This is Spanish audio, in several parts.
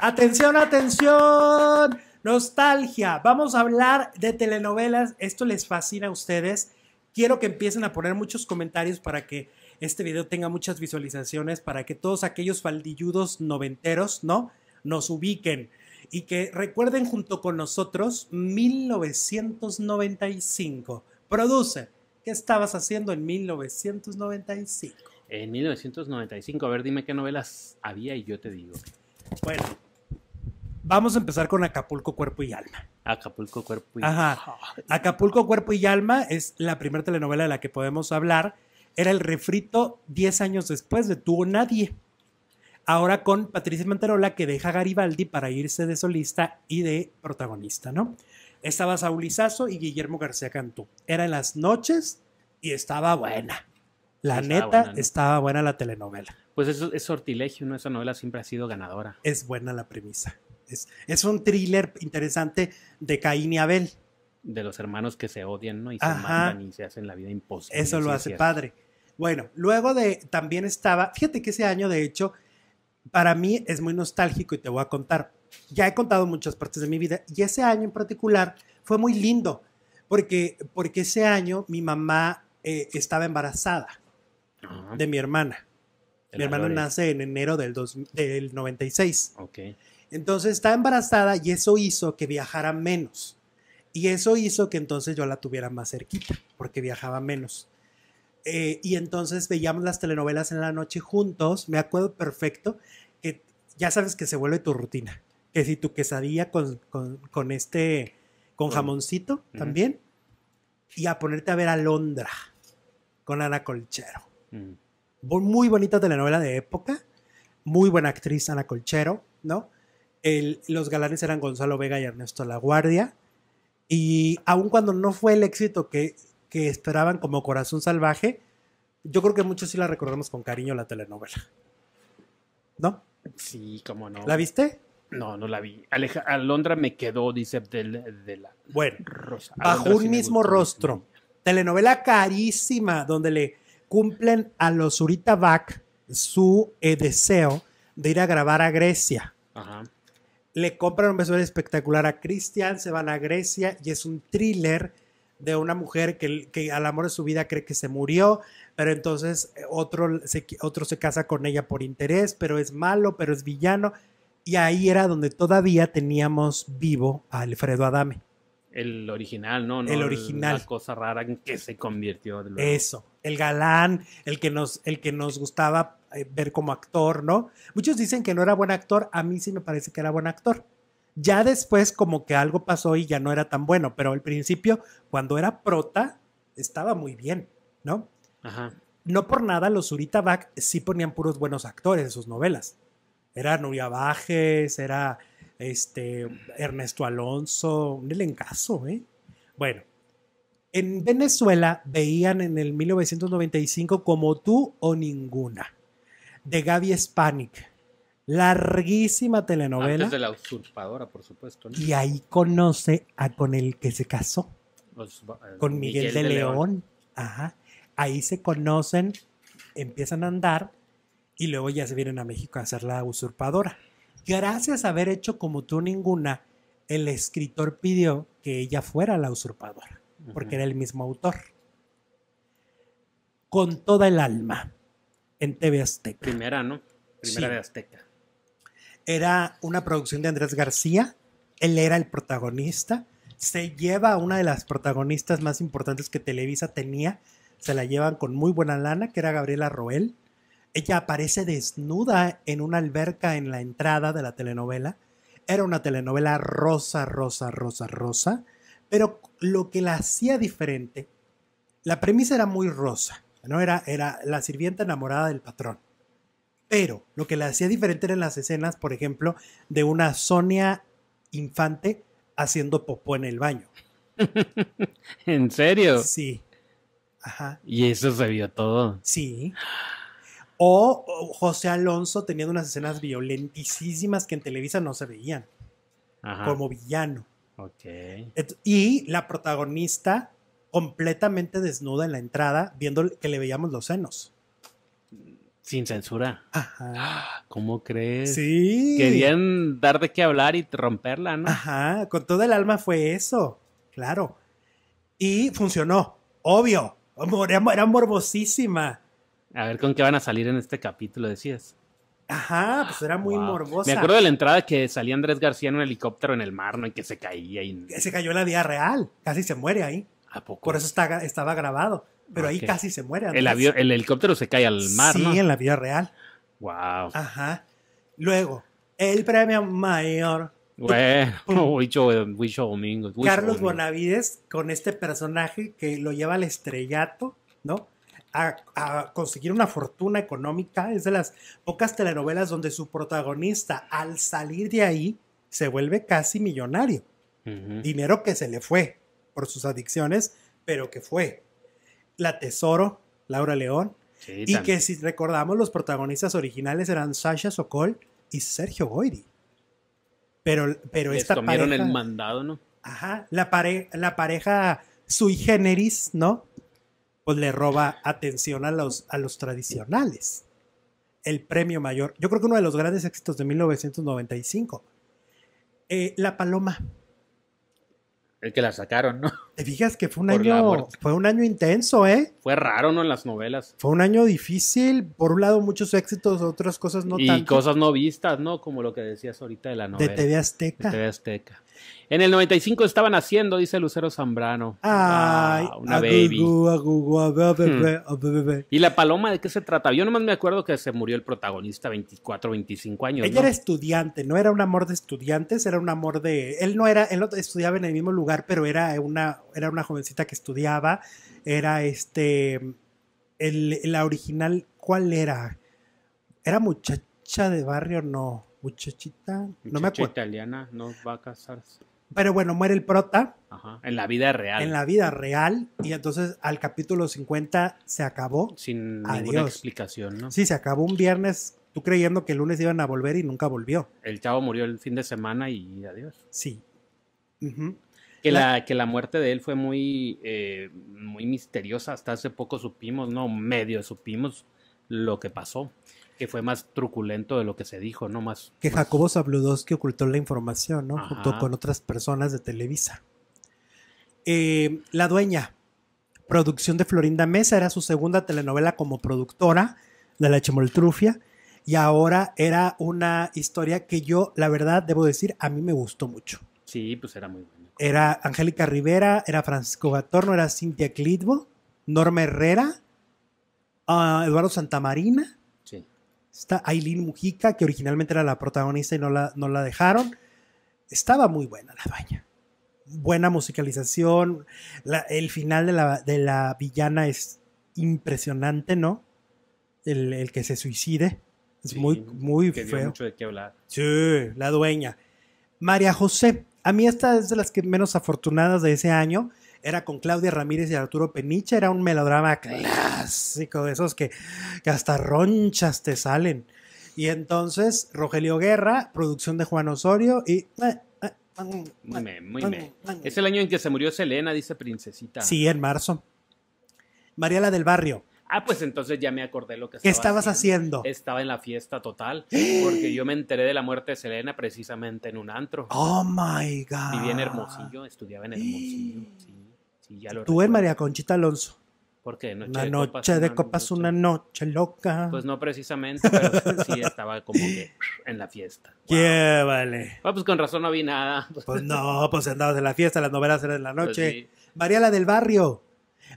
Atención, atención. Nostalgia. Vamos a hablar de telenovelas. Esto les fascina a ustedes. Quiero que empiecen a poner muchos comentarios para que este video tenga muchas visualizaciones, para que todos aquellos faldilludos noventeros, ¿no? Nos ubiquen y que recuerden junto con nosotros 1995. Produce, ¿qué estabas haciendo en 1995? En 1995, a ver, dime qué novelas había y yo te digo. Bueno, Vamos a empezar con Acapulco, Cuerpo y Alma. Acapulco, Cuerpo y Alma. Acapulco, Cuerpo y Alma es la primera telenovela de la que podemos hablar. Era el refrito 10 años después de Tuvo Nadie. Ahora con Patricia Mantarola, que deja a Garibaldi para irse de solista y de protagonista, ¿no? Estaba Saulizazo y Guillermo García Cantú. Era las noches y estaba buena. La neta, estaba buena la telenovela. Pues eso es sortilegio, ¿no? Esa novela siempre ha sido ganadora. Es buena la premisa. Es, un thriller interesante de Caín y Abel. De los hermanos que se odian, ¿no? Y se mandan y se hacen la vida imposible. Eso lo hace padre. Bueno, luego de, también estaba, fíjate que ese año, de hecho, para mí es muy nostálgico y te voy a contar. Ya he contado muchas partes de mi vida y ese año en particular fue muy lindo porque, porque ese año mi mamá eh, estaba embarazada de mi hermana. mi hermana nace en enero del, del 96. Entonces está embarazada y eso hizo que viajara menos. Y eso hizo que entonces yo la tuviera más cerquita, porque viajaba menos. Eh, y entonces veíamos las telenovelas en la noche juntos, me acuerdo perfecto, que ya sabes que se vuelve tu rutina, que si tu quesadilla con, con, este, con jamoncito también, y a ponerte a ver a Londra con Ana Colchero. Mm. Muy bonita telenovela de época, muy buena actriz Ana Colchero, ¿no? los galanes eran Gonzalo Vega y Ernesto Guardia, Y aun cuando no fue el éxito que, esperaban como Corazón Salvaje, yo creo que muchos sí la recordamos con cariño la telenovela. ¿No? Sí, cómo no. ¿La viste? No, no la vi. Aleja, Alondra me quedó, dice, eh, de, la bueno, rosa. bajo un mismo rostro. Telenovela carísima, donde le cumplen a los Zurita Bach su eh, deseo de ir a grabar a Grecia. Ajá le compran un beso espectacular a Cristian, se van a Grecia y es un thriller de una mujer que, al amor de su vida cree que se murió, pero entonces eh, otro se, otro se casa con ella por interés, pero es malo, pero es villano. Y ahí era donde todavía teníamos vivo a Alfredo Adame. El original, ¿no? no el original. La cosa rara en que se convirtió. Eso el galán, el que nos, el que nos gustaba eh, ver como actor, ¿no? Muchos dicen que no era buen actor, a mí sí me parece que era buen actor. Ya después como que algo pasó y ya no era tan bueno, pero al principio, cuando era prota, estaba muy bien, ¿no? Ajá. No por nada los Zurita Back sí ponían puros buenos actores en sus novelas. Era Nuria Bajes, era este, Ernesto Alonso, un elencazo, ¿eh? Bueno, en Venezuela veían en el 1995 como tú o ninguna, de Gaby Spanik. Larguísima telenovela. Antes de la usurpadora, por supuesto. Y ahí conoce a con el que se casó. Pues, eh, con Miguel, de, León. Ajá. Ahí se conocen, empiezan a andar y luego ya se vienen a México a hacer la usurpadora. Gracias a haber hecho como tú o ninguna, el escritor pidió que ella fuera la usurpadora porque era el mismo autor. Con toda el alma, en TV Azteca. Primera, ¿no? Primera de Azteca. Era una producción de Andrés García, él era el protagonista, se lleva a una de las protagonistas más importantes que Televisa tenía, se la llevan con muy buena lana, que era Gabriela Roel. Ella aparece desnuda en una alberca en la entrada de la telenovela. Era una telenovela rosa, rosa, rosa, rosa, pero lo que la hacía diferente, la premisa era muy rosa, ¿no? Era, era la sirvienta enamorada del patrón. Pero lo que la hacía diferente eran las escenas, por ejemplo, de una Sonia Infante haciendo popó en el baño. ¿En serio? Sí. Ajá. Y eso se vio todo. Sí. O, José Alonso teniendo unas escenas violentísimas que en Televisa no se veían. Como villano. Ok. Y la protagonista completamente desnuda en la entrada, viendo que le veíamos los senos. Sin censura. Ajá. ¿Cómo crees? Sí. Querían dar de qué hablar y romperla, ¿no? Ajá, con todo el alma fue eso, claro. Y funcionó, obvio. Era, morbosísima. A ver con qué van a salir en este capítulo, decías. Ajá, pues era muy morbosa. Me acuerdo de la entrada que salía Andrés García en un helicóptero en el mar, ¿no? Y que se caía. Y... Se cayó en la vida real. Casi se muere ahí. ¿A poco? Por eso estaba grabado. Pero ah, ahí casi se muere. El, helicóptero se cae al mar, sí, en la vida real. Wow. Ajá. Luego, el premio mayor. Bueno, Domingo. Carlos Bonavides con este personaje que lo lleva al estrellato, ¿no? a, conseguir una fortuna económica. Es de las pocas telenovelas donde su protagonista, al salir de ahí, se vuelve casi millonario. Dinero que se le fue por sus adicciones, pero que fue. La Tesoro, Laura León. y que si recordamos, los protagonistas originales eran Sasha Sokol y Sergio Goyri. Pero, pero esta pareja. el mandado, ¿no? Ajá, la, la pareja sui generis, ¿no? pues le roba atención a los, a los tradicionales. El premio mayor, yo creo que uno de los grandes éxitos de 1995, eh, La Paloma. El que la sacaron, ¿no? Te fijas que fue un año, fue un año intenso, ¿eh? Fue raro, ¿no? En las novelas. Fue un año difícil, por un lado muchos éxitos, otras cosas no y Y cosas no vistas, ¿no? Como lo que decías ahorita de la novela. De TV Azteca. De TV Azteca. En el 95 estaban haciendo, dice Lucero Zambrano. Ay, una baby. ¿Y la paloma de qué se trata? Yo nomás me acuerdo que se murió el protagonista 24, 25 años. Ella era estudiante, no era un amor de estudiantes, era un amor de. Él no era, él no estudiaba en el mismo lugar, pero era una, era una jovencita que estudiaba, era este, la original, ¿cuál era? ¿Era muchacha de barrio? No, muchachita, no me acuerdo. italiana, no va a casarse. Pero bueno, muere el prota. en la vida real. En la vida real. Y entonces al capítulo 50 se acabó. Sin ninguna explicación, ¿no? Sí, se acabó un viernes tú creyendo que el lunes iban a volver y nunca volvió. El chavo murió el fin de semana y adiós. Sí. Ajá. Que la, que la muerte de él fue muy, eh, muy misteriosa. Hasta hace poco supimos, no, medio supimos lo que pasó. Que fue más truculento de lo que se dijo, no más. Que Jacobo Sabludowski ocultó la información, ¿no? Junto con otras personas de Televisa. Eh, la dueña, producción de Florinda Mesa, era su segunda telenovela como productora de La Chemoltrufia. Y ahora era una historia que yo, la verdad, debo decir, a mí me gustó mucho. Sí, pues era muy era Angélica Rivera, era Francisco Gatorno, era Cintia Clitbo, Norma Herrera, ah, Eduardo Santamarina, está Aileen Mujica, que originalmente era la protagonista y no la, no la dejaron. Estaba muy buena la baña. Buena musicalización. el final de la, villana es impresionante, ¿no? El, que se suicide. Es muy, muy feo. Sí, la dueña. María José, a mí esta es de las que menos afortunadas de ese año. Era con Claudia Ramírez y Arturo Peniche. Era un melodrama clásico de esos que, hasta ronchas te salen. Y entonces, Rogelio Guerra, producción de Juan Osorio y... Eh, eh, muy muy eh, Es el año en que se murió Selena, dice Princesita. Sí, en marzo. Mariela del Barrio, Ah, pues entonces ya me acordé lo que estaba ¿Qué estabas haciendo? Estaba en la fiesta total, porque yo me enteré de la muerte de Selena precisamente en un antro. Oh my God. Vivía en Hermosillo, estudiaba en Hermosillo. Sí, sí, ya lo Tú en María Conchita Alonso. ¿Por qué? Noche una noche copas, de copas, una noche. loca. Pues no precisamente, pero sí estaba como que en la fiesta. ¡Qué vale. Ah, pues con razón no vi nada. Pues no, pues andabas en la fiesta, las novelas eran en la pues noche. María la del barrio.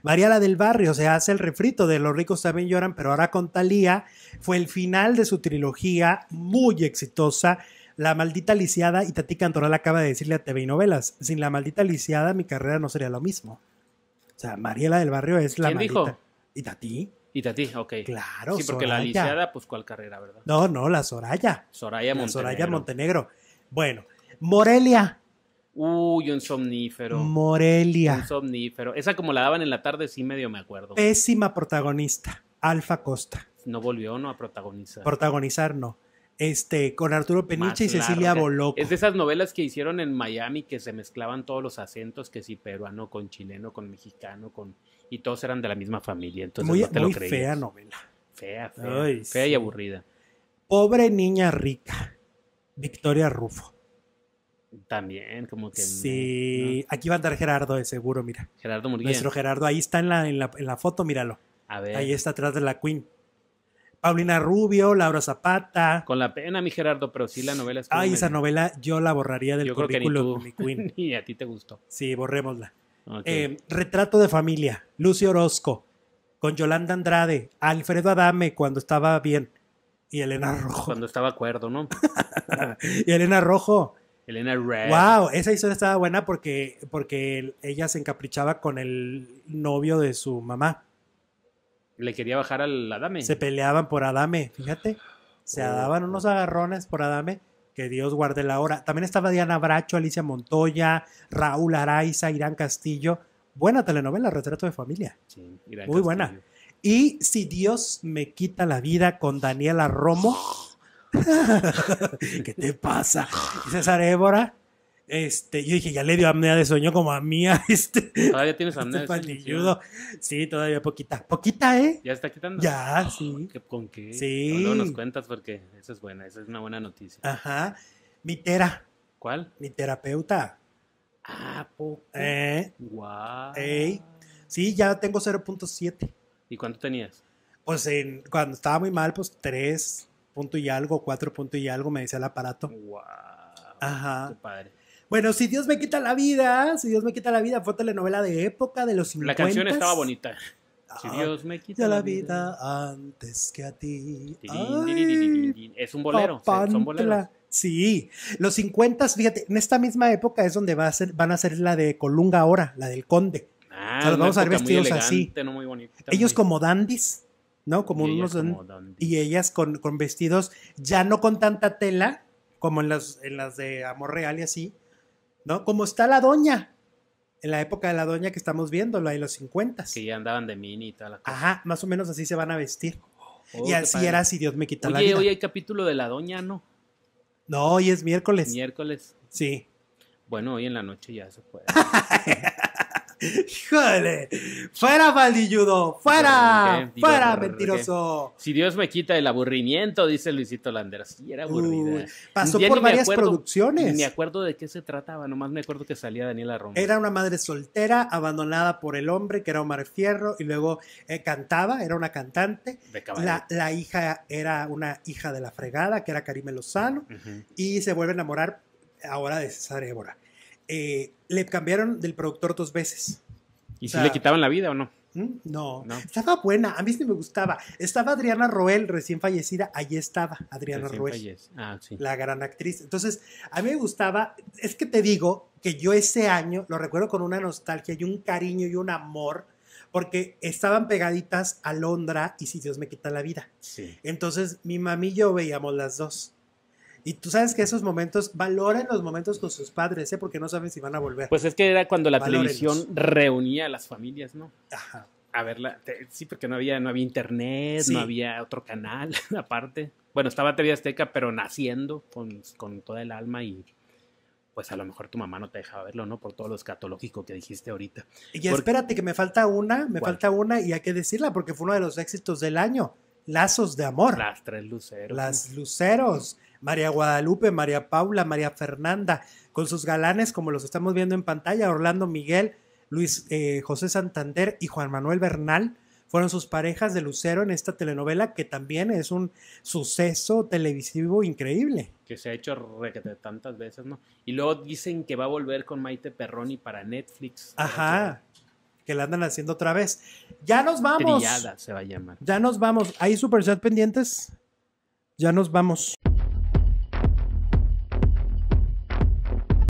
María del Barrio, o se hace el refrito de Los ricos también lloran, pero ahora con Talía, fue el final de su trilogía muy exitosa. La maldita lisiada, y Tati Cantoral acaba de decirle a TV y novelas, sin la maldita lisiada mi carrera no sería lo mismo. O sea, Mariela del Barrio es la ¿Quién maldita. Dijo? ¿Y Tati? Y Tati, ok. Claro, Sí, porque la lisiada, pues, ¿cuál carrera, verdad? No, no, la Soraya. Soraya Soraya Montenegro. Bueno, Morelia, Uy, un somnífero. Morelia. Un somnífero. Esa como la daban en la tarde, sí medio me acuerdo. Pésima protagonista, Alfa Costa. No volvió, ¿no? A protagonizar. Protagonizar, no. Este, con Arturo Peniche y Cecilia Boló. Es de esas novelas que hicieron en Miami que se mezclaban todos los acentos, que sí, peruano con chileno, con mexicano, con... Y todos eran de la misma familia, entonces muy, no te fea novela. Fea, fea. y aburrida. Pobre niña rica, Victoria Rufo. También, como que. Sí, aquí va a andar Gerardo de seguro, mira. Gerardo Murillo Nuestro Gerardo, ahí está en la, la, foto, míralo. A ver. Ahí está atrás de la Queen. Paulina Rubio, Laura Zapata. Con la pena, mi Gerardo, pero sí la novela es. Ay, esa novela yo la borraría del currículo mi Queen. y a ti te gustó. Sí, borrémosla. Eh, retrato de familia, Lucio Orozco, con Yolanda Andrade, Alfredo Adame cuando estaba bien y Elena Rojo. Cuando estaba acuerdo, ¿no? y Elena Rojo. Elena Red. Wow, esa historia estaba buena porque, porque ella se encaprichaba con el novio de su mamá. Le quería bajar al Adame. Se peleaban por Adame, fíjate. Se oh, daban unos oh. agarrones por Adame. Que Dios guarde la hora. También estaba Diana Bracho, Alicia Montoya, Raúl Araiza, Irán Castillo. Buena telenovela, Retrato de Familia. Muy buena. Y Si Dios me quita la vida con Daniela Romo ¿Qué te pasa? César Ébora Este, yo dije, ya le dio apnea de sueño como a mía. Este, todavía tienes este apnea de sueño. Sí, todavía poquita. Poquita, ¿eh? Ya está quitando. Ya, ah, sí. ¿Con qué? Sí. No, nos cuentas porque esa es buena, esa es una buena noticia. Ajá. Mi tera. ¿Cuál? Mi terapeuta. Ah, Eh. Sí, ya tengo 0.7. ¿Y cuánto tenías? Pues en, cuando estaba muy mal, pues 3 punto y algo, cuatro punto y algo, me decía el aparato. Ajá. Qué padre. Bueno, si Dios me quita la vida, si Dios me quita la vida, fue telenovela de época de los 50. La canción estaba bonita. si ah, Dios me quita la, vida, antes que a ti. es un bolero, son boleros. Sí, los 50, fíjate, en esta misma época es donde va a ser, van a ser la de Colunga ahora, la del Conde. Ah, vamos a ver vestidos así. Ellos como dandis ¿no? Como unos. y ellas con, vestidos ya no con tanta tela como en las, en las de Amor Real y así, ¿no? Como está la doña. En la época de la doña que estamos viendo, la de los 50. Que ya andaban de mini y cosa. Ajá, más o menos así se van a vestir. Oh, y así era si Dios me quita la vida. Hoy hay capítulo de la doña, ¿no? No, hoy es miércoles. Miércoles. Sí. Bueno, hoy en la noche ya se puede. Híjole, fuera maldilludo, fuera, fuera mentiroso. ¿eh? si Dios me quita el aburrimiento, dice Luisito Landeras. Sí, era aburrido. pasó por varias producciones. Ni me acuerdo de qué se trataba, nomás me acuerdo que salía Daniela Romo. Era una madre soltera, abandonada por el hombre, que era Omar Fierro, y luego eh, cantaba, era una cantante. la, hija era una hija de la fregada, que era Karime Lozano, y se vuelve a enamorar ahora de César Évora. Eh, le cambiaron del productor dos veces. ¿Y si le quitaban la vida o no? ¿Mm? No. no. estaba buena, a mí sí me gustaba. Estaba Adriana Roel, recién fallecida, allí estaba Adriana Roel, ah, la gran actriz. Entonces, a mí me gustaba, es que te digo que yo ese año lo recuerdo con una nostalgia y un cariño y un amor, porque estaban pegaditas a Londra y Si Dios me quita la vida. Entonces, mi mami y yo veíamos las dos. Y tú sabes que esos momentos, valoren los momentos con sus padres, ¿eh? porque no saben si van a volver. Pues es que era cuando la televisión reunía a las familias, ¿no? Ajá. A verla, sí, porque no había, no había internet, no había otro canal aparte. Bueno, estaba TV Azteca, pero naciendo con, con toda el alma y pues a lo mejor tu mamá no te dejaba verlo, ¿no? Por todo lo escatológico que dijiste ahorita. Y espérate, que me falta una, me falta una y hay que decirla porque fue uno de los éxitos del año. Lazos de amor. Las tres luceros. Las luceros. María Guadalupe, María Paula, María Fernanda, con sus galanes como los estamos viendo en pantalla, Orlando Miguel, Luis eh, José Santander y Juan Manuel Bernal fueron sus parejas de Lucero en esta telenovela que también es un suceso televisivo increíble. Que se ha hecho tantas veces, ¿no? Y luego dicen que va a volver con Maite Perroni para Netflix. Ajá. Que la andan haciendo otra vez. Ya nos vamos. Triada se va a llamar. Ya nos vamos. ¿Hay super pendientes? Ya nos vamos.